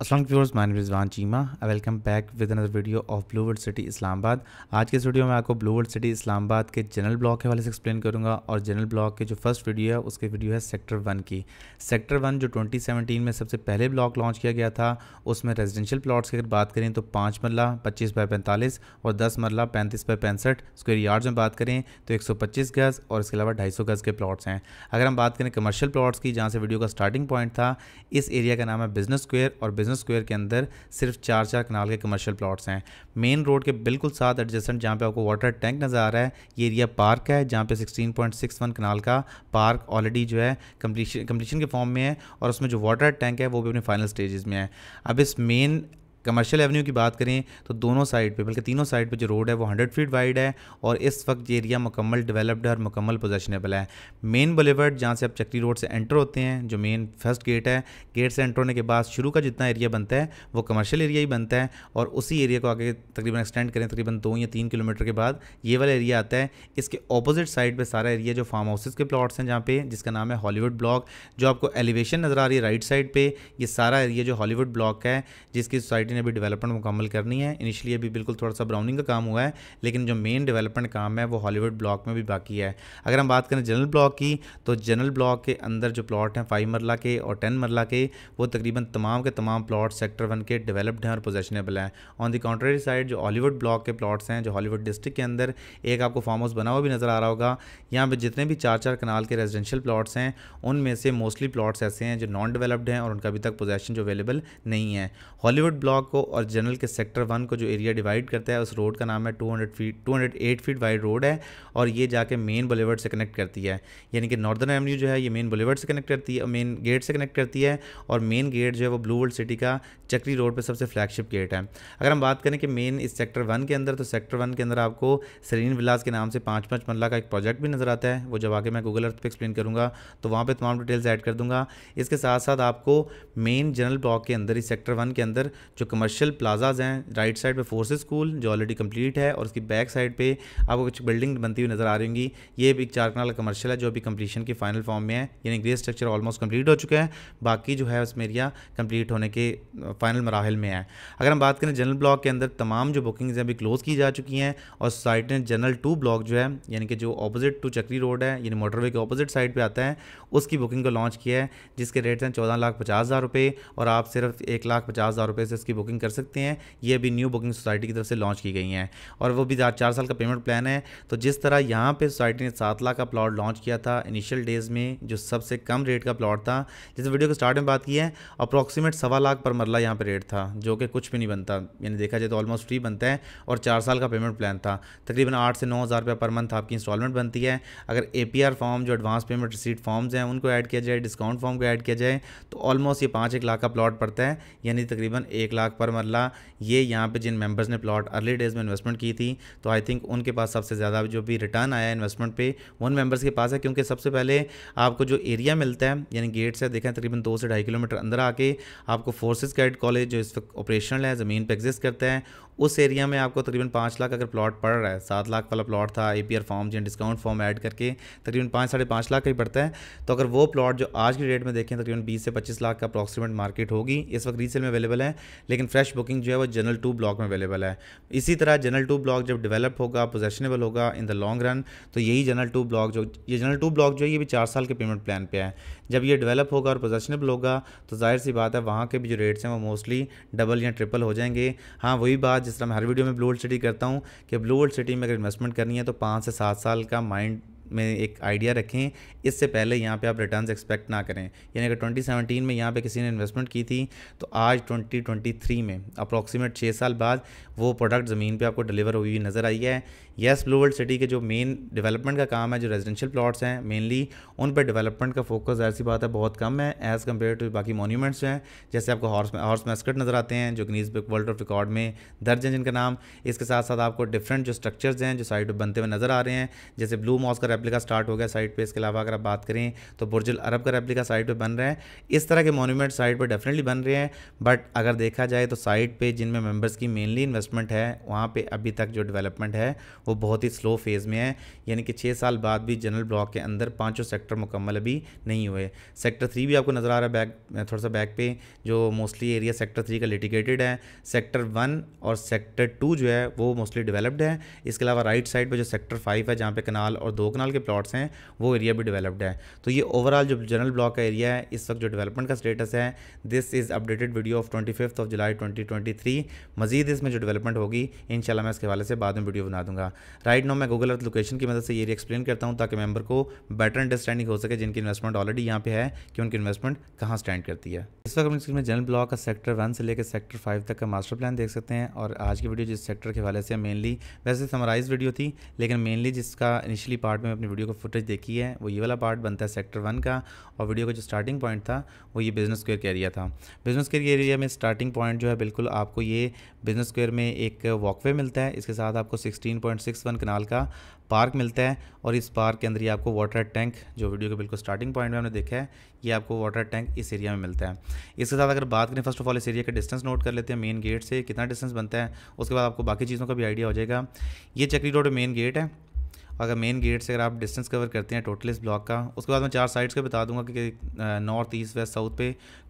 Aslam viewers my Rizwan Cheema I welcome back with another video of Blue World City Islamabad आज के इस video में आपको ब्लू वर्ल्ड सिटी इस्लामाबाद के जनरल ब्लॉक के वाले से एक्सप्लेन करूँगा और जनरल ब्लॉक के जो फर्स्ट वीडियो है उसके वीडियो है सेक्टर वन की सेक्टर वन जो 2017 में सबसे पहले ब्लॉक लॉन्च किया गया था उसमें रेजिडेंशियल प्लाट्स की अगर बात करें तो पाँच मरला पच्चीस बाई पैंतालीस और दस मरला पैंतीस बाई पैंसठ स्क्वेयर यार्ड्स में बात करें तो एक सौ पच्चीस गज़ और इसके अलावा ढाई सौ गज़ के प्लाट्स हैं अगर हम बात करें कमर्शियल प्लाट्स की जहाँ से वीडियो का स्टार्टिंग पॉइंट था इस एरिया का नाम है बिजनेस स्क्वेयर और बिजनेस स्क्वायर के अंदर सिर्फ चार चार कनाल के कमर्शियल प्लाट्स हैं मेन रोड के बिल्कुल साथ एडजस्टेंट जहाँ पे आपको वाटर टैंक नज़र आ रहा है ये एरिया पार्क है जहाँ पे 16.61 कनाल का पार्क ऑलरेडी जो है कम्पलीशन के फॉर्म में है और उसमें जो वाटर टैंक है वो भी अपने फाइनल स्टेजेस में है अब इस मेन कमर्शियल एवेन्यू की बात करें तो दोनों साइड पे बल्कि तीनों साइड पे जो रोड है वो हंड्रेड फीट वाइड है और इस वक्त ये एरिया मुकम्मल डेवलप्ड है और मुकम्मल पोजेशनेबल है मेन बुलेवर्ड जहाँ से आप चक्री रोड से एंटर होते हैं जो मेन फर्स्ट गेट है गेट से एंटर होने के बाद शुरू का जितना एरिया बनता है वो कमर्शियल एरिया ही बनता है और उसी एरिया को आगे तकरीबन एक्सटेंड करें तकरीबन दो या तीन किलोमीटर के बाद ये वाला एरिया आता है इसके अपोजिट साइड पर सारा एरिया जो फार्म हाउसेज के प्लाट्स हैं जहाँ पे जिसका नाम है हॉलीवुड ब्लॉक जो आपको एलिवेशन नज़र आ रही है राइट साइड पर यह सारा एरिया जो हॉलीवुड ब्लॉक है जिसकी सोसाइटी ने अभी डेवलपमेंट मुकम्मल करनी है इनिशियली अभी बिल्कुल थोड़ा सा ब्राउनिंग का काम हुआ है लेकिन जो मेन डेवलपमेंट काम है वो हॉलीवुड ब्लॉक में भी बाकी है अगर हम बात करें जनरल ब्लॉक की तो जनरल ब्लॉक के अंदर जो प्लॉट हैं फाइव मरला के और टेन मरला के वो तकरीबन तमाम के तमाम प्लॉट सेक्टर वन के डेवलप्ड हैं और पोजेशनेबल हैं ऑन दी कॉन्ट्रेरी साइड जो हॉलीवुड ब्लॉक के प्लॉट्स हैं जो हॉलीवुड डिस्ट्रिक्ट के अंदर एक आपको फार्म हाउस बना हुआ भी नज़र आ रहा होगा यहाँ पर जितने भी चार चार कनाल के रेजिडेंशियल प्लॉट्स हैं उनमें से मोस्टली प्लॉट्स ऐसे हैं जो नॉन डेवलप्ड हैं और उनका अभी तक पोजेशन जो अवेलेबल नहीं है हॉलीवुड ब्लॉक को और जनरल के सेक्टर वन को जो एरिया डिवाइड करता है उस रोड का नाम है 200 फीट 208 फीट वाइड रोड है और ये जाके मेन बुलेवर्ड से कनेक्ट करती है यानी कि नॉर्दर्न एवेन्यू जो है ये मेन बुलेवर्ड से कनेक्ट करती है मेन गेट से कनेक्ट करती है और मेन गेट जो है वो ब्लू वर्ल्ड सिटी का चक्री रोड पर सबसे फ्लैगशिप गेट है अगर हम बात करें कि मेन इस सेक्टर वन के अंदर तो सेक्टर वन के अंदर आपको सरीन विलास के नाम से पाँच पाँच मरला का एक प्रोजेक्ट भी नज़र आता है वो जब आगे मैं गूगल अर्थ पर एक्सप्लेन करूँगा तो वहाँ पर तमाम डिटेल्स ऐड कर दूँगा इसके साथ साथ आपको मेन जनरल ब्लॉक के अंदर ही सेक्टर वन के अंदर जो कमर्शियल प्लाजाज हैं राइट साइड पे फोर्स स्कूल जो ऑलरेडी कंप्लीट है और उसकी बैक साइड पे आपको कुछ बिल्डिंग बनती हुई नज़र आ रही होंगी ये भी चार कनाल कमर्शियल है जो अभी कंप्लीशन की फाइनल फॉर्म में है यानी ग्रे स्ट्रक्चर ऑलमोस्ट कंप्लीट हो चुका है बाकी जो है उसमें एरिया कंप्लीट होने के फाइनल मराहल में है अगर हम बात करें जनरल ब्लॉक के अंदर तमाम जो बुकिंग्स हैं अभी क्लोज़ की जा चुकी हैं और साइड ने जनरल टू ब्लॉक जो है यानी कि जो अपोजिट टू चक्री रोड है यानी मोटरवे के अपोजिट साइड पर आता है उसकी बुकिंग को लॉन्च किया है जिसके रेट हैं चौदह लाख पचास हज़ार रुपये और आप सिर्फ एक लाख पचास हज़ार रुपये से इसकी बुकिंग कर सकते हैं ये अभी न्यू बुकिंग सोसाइटी की तरफ से लॉन्च की गई हैं और वो भी चार साल का पेमेंट प्लान है तो जिस तरह यहाँ पर सोसाइटी ने सात लाख का प्लॉट लॉन्च किया था इनिशियल डेज़ में जो सबसे कम रेट का प्लॉट था जैसे वीडियो के स्टार्ट में बात की है अप्रॉक्सीमेट सवा लाख पर मरला यहाँ पर रेट था जो कि कुछ भी नहीं बनता यानी देखा जाए तो ऑलमोस्ट फ्री बनता है और चार साल का पेमेंट प्लान था तकरीबन आठ से नौ हज़ार रुपये पर मंथ आपकी इंस्टॉलमेंट बनती है अगर ए फॉर्म जो एडवांस पेमेंट रिसीट फॉर्म्स हैं उनको ऐड किया जाए डिस्काउंट फॉर्म को ऐड किया जाए तो ऑलमोस्ट ये पाँच एक लाख का प्लॉट पड़ता है यानी तकरीबन एक लाख लाख पर मरला ये यहाँ पे जिन मेंबर्स ने प्लॉट अर्ली डेज में इन्वेस्टमेंट की थी तो आई थिंक उनके पास सबसे ज़्यादा जो भी रिटर्न आया इन्वेस्टमेंट पे उन मेंबर्स के पास है क्योंकि सबसे पहले आपको जो एरिया मिलता है यानी गेट्स है देखें तकरीबन दो से ढाई किलोमीटर अंदर आके आपको फोर्सेज कैड कॉलेज जो इस वक्त ऑपरेशनल है ज़मीन पर एग्जिस्ट करता है उस एरिया में आपको तकरीबन पाँच लाख अगर प्लॉट पड़ रहा है सात लाख वाला प्लॉट था ए पी फॉर्म या डिस्काउंट फॉर्म ऐड करके तकरीबन पाँच साढ़े पाँच लाख का ही पड़ता है तो अगर वो प्लॉट जो आज की डेट में देखें तकरीबन बीस से पच्चीस लाख का अप्रॉक्सीमेट मार्केट होगी इस वक्त रीसेल में अवेलेबल है लेकिन फ्रेश बुकिंग जो है वो जनरल टू ब्लॉक में अवेलेबल है इसी तरह जनरल टू ब्लॉक जब डेवलप होगा पोजेशनेबल होगा इन द लॉन्ग रन तो यही जनरल टू ब्लॉक जो ये जनरल टू ब्लॉक जो है ये भी चार साल के पेमेंट प्लान पे है जब ये डेवलप होगा और पोजेशनेबल होगा तो जाहिर सी बात है वहाँ के भी जो रेट्स हैं वो मोस्टली डबल या ट्रिपल हो जाएंगे हाँ वही बात जिस तरह मैं हर वीडियो में ब्लू सिटी करता हूँ कि ब्लू सिटी में अगर इन्वेस्टमेंट करनी है तो पाँच से सात साल का माइंड में एक आइडिया रखें इससे पहले यहाँ पे आप रिटर्न्स एक्सपेक्ट ना करें यानी अगर 2017 में यहाँ पे किसी ने इन्वेस्टमेंट की थी तो आज 2023 में अप्रॉक्सीमेट छः साल बाद वो प्रोडक्ट ज़मीन पे आपको डिलीवर हुई नज़र आई है यस ब्लू वर्ल्ड सिटी के जो मेन डेवलपमेंट का काम है जो रेजिडेंशियल प्लॉट्स हैं मेनली उन पर डेवलपमेंट का फोकस जाहिर सी बात है बहुत कम है एज़ कम्पेयर टू बाकी मोन्यूमेंट्स हैं जैसे आपको हॉर्स हॉर्स मैस्कट नज़र आते हैं जो Guinness book world of record में दर्ज हैं जिनका नाम इसके साथ साथ आपको डिफरेंट जो स्ट्रक्चर्स हैं जो साइड पर बनते हुए नज़र आ रहे हैं जैसे ब्लू मॉस का रेप्लिका स्टार्ट हो गया साइड पर इसके अलावा अगर आप बात करें तो बुर्जुल अरब का रेप्लिका साइड पर बन रहे हैं इस तरह के मोन्यूमेंट साइड पर डेफिनेटली बन रहे हैं बट अगर देखा जाए तो साइड पर जिनमें मेम्बर्स की मेनली इन्वेस्टमेंट है वहाँ पर अभी तक जो डेवलपमेंट है वो बहुत ही स्लो फेज़ में है यानी कि छः साल बाद भी जनरल ब्लॉक के अंदर पाँचों सेक्टर मुकम्मल अभी नहीं हुए सेक्टर थ्री भी आपको नज़र आ रहा है बैक थोड़ा सा बैक पे जो मोस्टली एरिया सेक्टर थ्री का लिटिगेटेड है सेक्टर वन और सेक्टर टू जो है वो मोस्टली डेवलप्ड है इसके अलावा राइट साइड पर जो सेक्टर फाइव है जहाँ पे कनाल और दो कनाल के प्लाट्स हैं वो एरिया भी डेवलप्ड है तो ये ओवरऑल जो जनरल ब्लॉक का एरिया है इस वक्त जो डेवलपमेंट का स्टेटस है this is updated video of twenty of July twenty मज़ीद इसमें जो डेवलपमेंट होगी इन मैं इसके हवाले से बाद में वीडियो बना दूंगा राइट नो मैं गूगल अर्थ लोकेशन की मदद से ये एक्सप्लेन करता हूँ ताकि मेंबर को बेटर अंडरस्टैंडिंग हो सके जिनकी इन्वेस्टमेंट ऑलरेडी यहाँ पे है कि उनकी इन्वेस्टमेंट कहाँ स्टैंड करती है इस वक्त हम जनरल ब्लॉक का सेक्टर वन से लेकर सेक्टर फाइव तक का मास्टर प्लान देख सकते हैं और आज की वीडियो जिस सेक्टर के हवाले से मेनली वैसे समराइज वीडियो थी लेकिन मेनली जिसका इनिशियली पार्ट में अपनी वीडियो को फुटेज देखी है वो ये वाला पार्ट बनता है सेक्टर वन का और वीडियो का जो स्टार्टिंग पॉइंट था वो ये बिजनेस स्क्वेयर का एरिया था बिजनेस स्क्वेयर एरिया में स्टार्टिंग पॉइंट जो है बिल्कुल आपको ये बिजनेस स्क्वेयर में एक वॉकवे मिलता है इसके साथ आपको sixteen point six one kanal का पार्क मिलता है और इस पार्क के अंदर ही आपको वाटर टैंक जो वीडियो के बिल्कुल स्टार्टिंग पॉइंट में हमने देखा है ये आपको वाटर टैंक इस एरिया में मिलता है इसके साथ अगर बात करें फर्स्ट ऑफ ऑल इस एरिया का डिस्टेंस नोट कर लेते हैं मेन गेट से कितना डिस्टेंस बनता है उसके बाद आपको बाकी चीज़ों का भी आइडिया हो जाएगा ये चक्री रोड मेन गेट है अगर मेन गेट से अगर आप डिस्टेंस कवर करते हैं टोटल इस ब्लॉक का उसके बाद मैं चार साइड्स का बता दूंगा कि नॉर्थ ईस्ट वेस्ट साउथ पे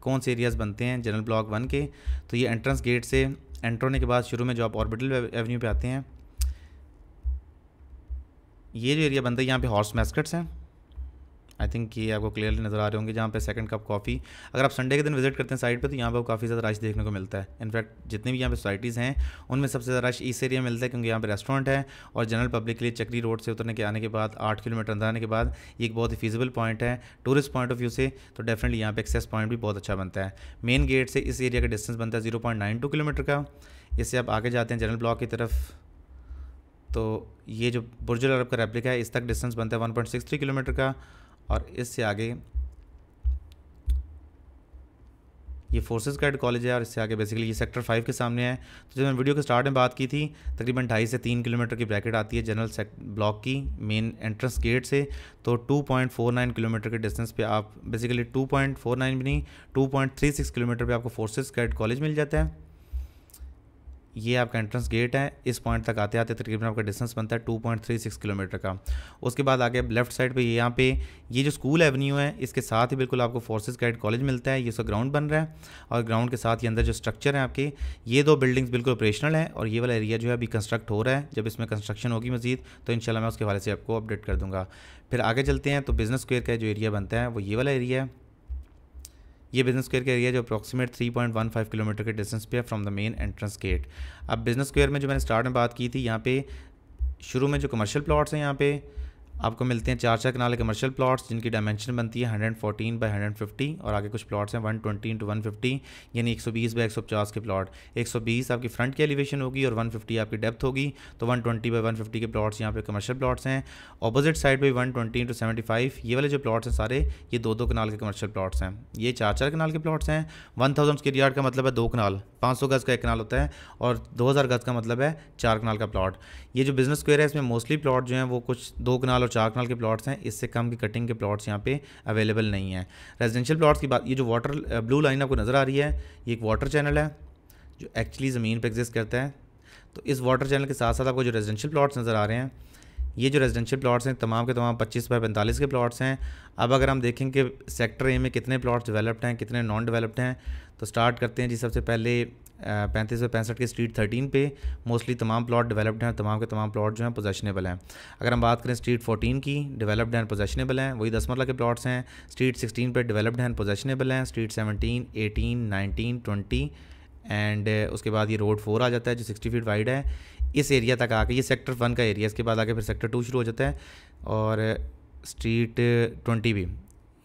कौन से एरियाज़ बनते हैं जनरल ब्लॉक वन के तो ये एंट्रेंस गेट से एंटर होने के बाद शुरू में जो आप ऑर्बिटल एवेन्यू पे आते हैं ये जो एरिया बनता है यहाँ पे हॉर्स मैस्कट्स हैं आई थिंक ये आपको क्लियरली नज़र आ रहे होंगे जहाँ पे सेकंड कप कॉफ़ी अगर आप संडे के दिन विजिट करते हैं साइड पे तो यहाँ पे काफ़ी ज़्यादा रश देखने को मिलता है इनफैक्ट जितनी भी यहाँ पे सोसाइटीज़ हैं उनमें सबसे ज़्यादा रश इस एरिया में मिलता है क्योंकि यहाँ पे रेस्टोरेंट है और जनरल पब्लिक के लिए चक्री रोड से उतरने के आने के बाद आठ किलोमीटर अंदर आने के बाद एक बहुत ही फीजबल पॉइंट है टूरिस्ट पॉइंट ऑफ व्यू से तो डेफिनेटली यहाँ पर एक्सेस पॉइंट भी बहुत अच्छा बनता है मेन गेट से इस एरिया का डिस्टेंस बनता है जीरो किलोमीटर का इससे आप आगे जाते हैं जनरल ब्लॉक की तरफ तो ये जो बुर्जुल अरब का रेप्लिका है इस तक डिस्टेंस बनता है 1.63 किलोमीटर का और इससे आगे ये फोर्सेस कैड कॉलेज है और इससे आगे बेसिकली ये सेक्टर फाइव के सामने है तो जब मैंने वीडियो के स्टार्ट में बात की थी तकरीबन ढाई से तीन किलोमीटर की ब्रैकेट आती है जनरल ब्लॉक की मेन एंट्रेंस गेट से तो 2.49 किलोमीटर के डिस्टेंस पे आप बेसिकली 2.49 भी नहीं 2.36 किलोमीटर पे आपको फोर्सेस कैड कॉलेज मिल जाता है ये आपका एंट्रेंस गेट है इस पॉइंट तक आते आते तकरीबन आपका डिस्टेंस बनता है 2.36 किलोमीटर का उसके बाद आगे लेफ्ट साइड पे यहाँ पे ये जो स्कूल एवेन्यू है इसके साथ ही बिल्कुल आपको फोर्सेस गाइड कॉलेज मिलता है ये सब ग्राउंड बन रहा है और ग्राउंड के साथ ये अंदर जो स्ट्रक्चर है आपके ये दो बिल्डिंग्स बिल्कुल ऑपरेशनल है और ये वाला एरिया जो है अभी कंस्ट्रक्ट हो रहा है जब इसमें कंस्ट्रक्शन होगी मजीद तो इन मैं उसके हवाले से आपको अपडेट कर दूँगा फिर आगे चलते हैं तो बिज़नेस स्क्वेयर का जो एरिया बनता है वो ये वाला एरिया है ये बिजनेस स्क्वेयर का एरिया जो अप्रॉक्सीमेट 3.15 किलोमीटर के डिस्टेंस पे है from the main entrance gate अब बिजनेस स्क्वेयर में जो मैंने स्टार्ट में बात की थी यहाँ पे शुरू में जो कमर्शियल प्लॉट्स हैं यहाँ पे आपको मिलते हैं चार चार के कमर्शियल प्लॉट्स जिनकी डायमेंशन बनती है 114 बाय 150 और आगे कुछ प्लॉट्स हैं 120 ट्वेंटी इंटू वन यानी 120 बाय 150 के प्लॉट 120 आपकी फ्रंट की एलिवेशन होगी और 150 आपकी डेप्थ होगी तो 120 ट्वेंटी बाई वन के प्लॉट्स यहाँ पे कमर्शियल प्लॉट्स हैं अपोजिट साइड पर वन ट्वेंटी इंटू ये वाले जो प्लॉट्स हैं सारे ये दो दो कनाल के कमर्शियल प्लॉट्स हैं ये चार चार कनाल के प्लॉट्स हैं वन थाउजेंड स्केर यार्ड का मतलब है दो कनाल पाँच सौ गज़ का एक कनाल होता है और दो हज़ार गज़ का मतलब है चार कनाल का प्लॉट ये जो बिजनेस स्क्वेयर है इसमें मोस्टली प्लॉट जो है वो कुछ दो कनाल और चार कनाल के प्लॉट्स हैं इससे कम की कटिंग के प्लॉट्स यहाँ पे अवेलेबल नहीं है रेजिडेंशियल प्लॉट्स की बात ये जो वाटर ब्लू लाइन आपको नज़र आ रही है ये एक वाटर चैनल है जो एक्चुअली ज़मीन पर एग्जिस्ट करता है तो इस वाटर चैनल के साथ साथ आपको जो रेजिडेंशियल प्लाट्स नज़र आ रहे हैं ये जो रेजिडेंशियल प्लॉट्स हैं तमाम के तमाम पच्चीस बाई पैंतालीस के प्लॉट्स हैं अब अगर हम देखें कि सेक्टर ए में कितने प्लॉट्स डेवलप्ड हैं कितने नॉन डेवलप्ड हैं तो स्टार्ट करते हैं जी सबसे पहले पैंतीस सौ पैंसठ के स्ट्रीट थर्टीन पे मोस्टली तमाम प्लॉट डेवलप्ड हैं तमाम के तमाम प्लॉट जो हैं पोजेशनेबल हैं अगर हम बात करें स्ट्रीट फोटीन की डेवलप्ड एंड पोजेशनेबल हैं वही दस मरला के प्लॉट्स हैं स्ट्रीट सिक्सटीन पर डेवलप्ड एंड पोजेशनेबल हैं street seventeen eighteen nineteen twenty and उसके बाद ये रोड फोर आ जाता है जो सिक्सटी फीट वाइड है इस एरिया तक आके ये सेक्टर वन का एरिया इसके बाद आके फिर सेक्टर टू शुरू हो जाता है और स्ट्रीट ट्वेंटी भी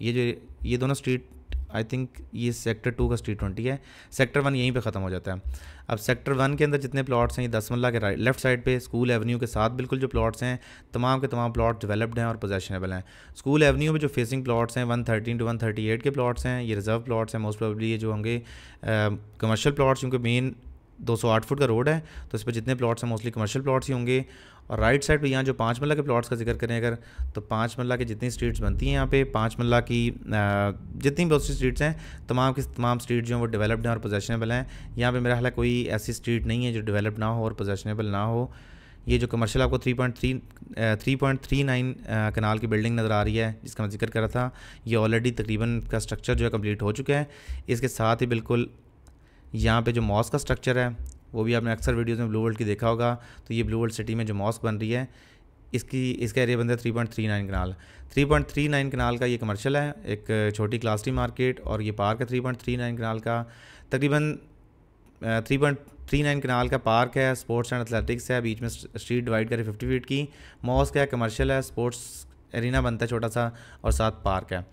ये जो ये दोनों स्ट्रीट आई थिंक ये सेक्टर टू का स्ट्रीट ट्वेंटी है सेक्टर वन यहीं पे ख़त्म हो जाता है अब सेक्टर वन के अंदर जितने प्लॉट्स हैं ये दस मल्ला के लेफ्ट साइड पे स्कूल एवेन्यू के साथ बिल्कुल जो प्लॉट्स हैं तमाम के तमाम प्लॉट डेवलप्ड हैं और पोजेशनेबल हैं स्कूल एवेन्यू में जो फेसिंग प्लॉट्स हैं one thirteen to one thirty eight के प्लॉट्स हैं ये रिजर्व प्लॉट्स हैं मोस्ट प्रॉबली ये जो होंगे कमर्शियल प्लॉट्स क्योंकि मेन दो सौ आठ फुट का रोड है तो इस पर जितने प्लॉट्स हैं मोस्टली कमर्शियल प्लॉट्स ही होंगे और राइट साइड पे यहाँ जो पाँच मल्ला के प्लॉट्स का जिक्र करें अगर तो पाँच मल्ला के जितनी स्ट्रीट्स बनती हैं यहाँ पे पाँच मल्ला की जितनी बहुत सी स्ट्रीट्स हैं तमाम की तमाम स्ट्रीट जो हैं वो डेवलप्ड हैं और पोजेशनेबल हैं यहाँ पर मेरा ख्याल कोई ऐसी स्ट्रीट नहीं है जो डेवलप ना हो और पोजेशनेबल ना हो ये जो कमर्शियल आपको 3.3 3.39 कनाल की बिल्डिंग नज़र आ रही है जिसका मैं जिक्र कर रहा था ये ऑलरेडी तकरीबन का स्ट्रक्चर जो है कंप्लीट हो चुका है इसके साथ ही बिल्कुल यहाँ पे जो मॉस का स्ट्रक्चर है वो भी आपने अक्सर वीडियोज़ में ब्लू वर्ल्ड की देखा होगा तो ये ब्लू वर्ल्ड सिटी में जो मॉस्क बन रही है इसकी इसका एरिया बनता है three point three nine kanal three point three nine kanal का ये कमर्शियल है एक छोटी क्लास टी मार्केट और ये पार्क है three point three nine kanal का तकरीबन three point three nine kanal का पार्क है स्पोर्ट्स एंड एथलेटिक्स है बीच में स्ट्रीट डिवाइड करें फिफ्टी फीट की मॉस्क है कमर्शियल है स्पोर्ट्स एरिना बनता है छोटा सा और साथ पार्क है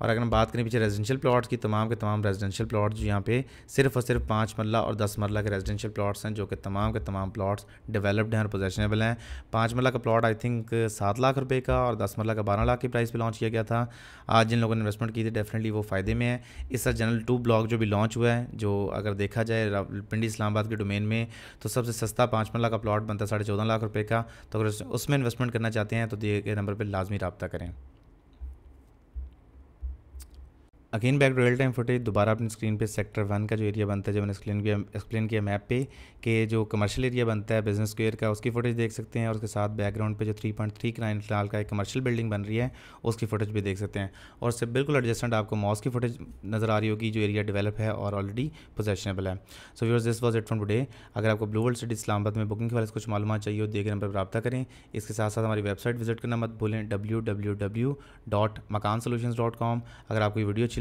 और अगर हम बात करें पीछे रेजिडेंशियल प्लाट्स की तमाम के तमाम रेजिडेंशियल प्लाट्स जो यहाँ पे सिर्फ और सिर्फ पाँच मरला और दस मरला के रेजिडेंशियल प्लाट्स हैं जो कि तमाम के तमाम प्लाट्स डेवलप्ड हैं और पोजेशनेबल हैं पाँच मरला का प्लाट आई थिंक सात लाख रुपये का और दस मरला का बारह लाख की प्राइस पर लॉन्च किया गया था आज जिन लोगों ने इन्वेस्टमेंट की थी डेफिनेटली वो फ़ायदे में है इस तरह जनरल टू ब्लॉक जो भी लॉन्च हुआ है जो अगर देखा जाए पिंडी इस्लामाबाद के डोमेन में तो सबसे सस्ता पाँच मरला का प्लाट बनता है साढ़े चौदह लाख रुपये का तो अगर उसमें इन्वेस्टमेंट करना चाहते हैं तो दिए गए नंबर पर लाजमी रबता करें again back real time footage दोबारा अपनी स्क्रीन पे सेक्टर वन का जो एरिया बनता है जो मैंने एक्सप्लेन किया एक्सप्लेन किया मैप पे कि जो कमर्शियल एरिया बनता है बिजनेस स्क्वेयर का उसकी फुटेज देख सकते हैं और उसके साथ बैकग्राउंड पे जो थ्री पॉइंट थ्री क्राइन फिलहाल का एक कमर्शियल बिल्डिंग बन रही है उसकी फुटेज भी देख सकते हैं और उससे बिल्कुल एडजस्टेंट आपको मॉस की फुटेज नज़र आ रही होगी जो एरिया डेवलप है और ऑलरेडी पोजेशनेबल है so viewers this was it for today अगर आपको ब्लू वर्ल्ड सिटी इस्लामाबाद में बुकिंग के बारे में कुछ मालूम चाहिए हो दिए गए नंबर पर रब्ता करें इसके साथ साथ हमारी वेबसाइट विजिट करना मत भूलें W W W dot Makaan solution dot com अगर आपको वीडियो अच्छी